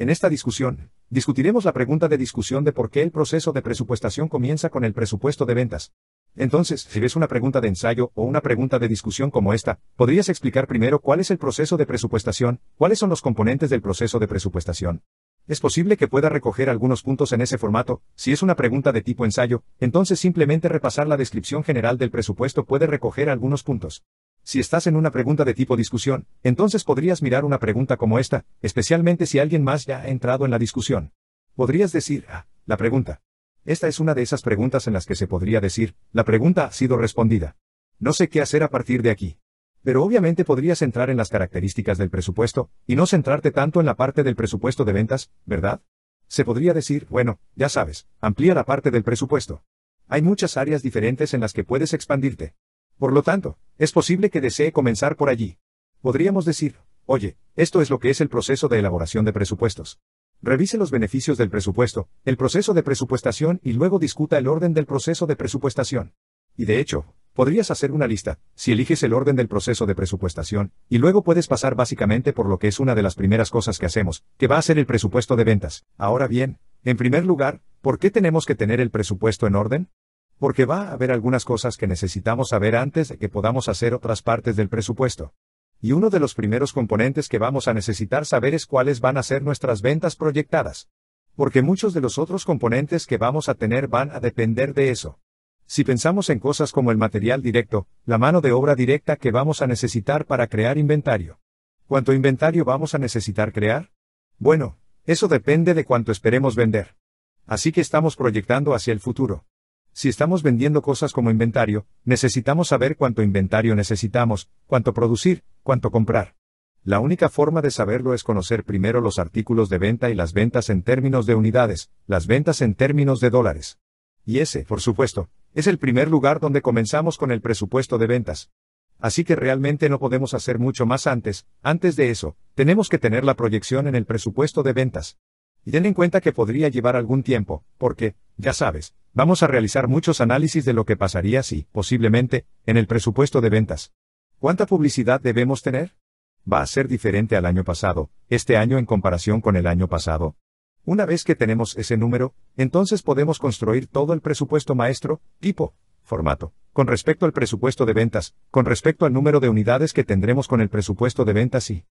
En esta discusión, discutiremos la pregunta de discusión de por qué el proceso de presupuestación comienza con el presupuesto de ventas. Entonces, si ves una pregunta de ensayo o una pregunta de discusión como esta, podrías explicar primero cuál es el proceso de presupuestación, cuáles son los componentes del proceso de presupuestación. Es posible que pueda recoger algunos puntos en ese formato, si es una pregunta de tipo ensayo, entonces simplemente repasar la descripción general del presupuesto puede recoger algunos puntos. Si estás en una pregunta de tipo discusión, entonces podrías mirar una pregunta como esta, especialmente si alguien más ya ha entrado en la discusión. Podrías decir, ah, la pregunta. Esta es una de esas preguntas en las que se podría decir, la pregunta ha sido respondida. No sé qué hacer a partir de aquí. Pero obviamente podrías entrar en las características del presupuesto, y no centrarte tanto en la parte del presupuesto de ventas, ¿verdad? Se podría decir, bueno, ya sabes, amplía la parte del presupuesto. Hay muchas áreas diferentes en las que puedes expandirte. Por lo tanto, es posible que desee comenzar por allí. Podríamos decir, oye, esto es lo que es el proceso de elaboración de presupuestos. Revise los beneficios del presupuesto, el proceso de presupuestación y luego discuta el orden del proceso de presupuestación. Y de hecho, podrías hacer una lista, si eliges el orden del proceso de presupuestación, y luego puedes pasar básicamente por lo que es una de las primeras cosas que hacemos, que va a ser el presupuesto de ventas. Ahora bien, en primer lugar, ¿por qué tenemos que tener el presupuesto en orden? porque va a haber algunas cosas que necesitamos saber antes de que podamos hacer otras partes del presupuesto. Y uno de los primeros componentes que vamos a necesitar saber es cuáles van a ser nuestras ventas proyectadas. Porque muchos de los otros componentes que vamos a tener van a depender de eso. Si pensamos en cosas como el material directo, la mano de obra directa que vamos a necesitar para crear inventario. ¿Cuánto inventario vamos a necesitar crear? Bueno, eso depende de cuánto esperemos vender. Así que estamos proyectando hacia el futuro. Si estamos vendiendo cosas como inventario, necesitamos saber cuánto inventario necesitamos, cuánto producir, cuánto comprar. La única forma de saberlo es conocer primero los artículos de venta y las ventas en términos de unidades, las ventas en términos de dólares. Y ese, por supuesto, es el primer lugar donde comenzamos con el presupuesto de ventas. Así que realmente no podemos hacer mucho más antes, antes de eso, tenemos que tener la proyección en el presupuesto de ventas. Y ten en cuenta que podría llevar algún tiempo, porque, ya sabes, vamos a realizar muchos análisis de lo que pasaría si, posiblemente, en el presupuesto de ventas. ¿Cuánta publicidad debemos tener? Va a ser diferente al año pasado, este año en comparación con el año pasado. Una vez que tenemos ese número, entonces podemos construir todo el presupuesto maestro, tipo, formato, con respecto al presupuesto de ventas, con respecto al número de unidades que tendremos con el presupuesto de ventas y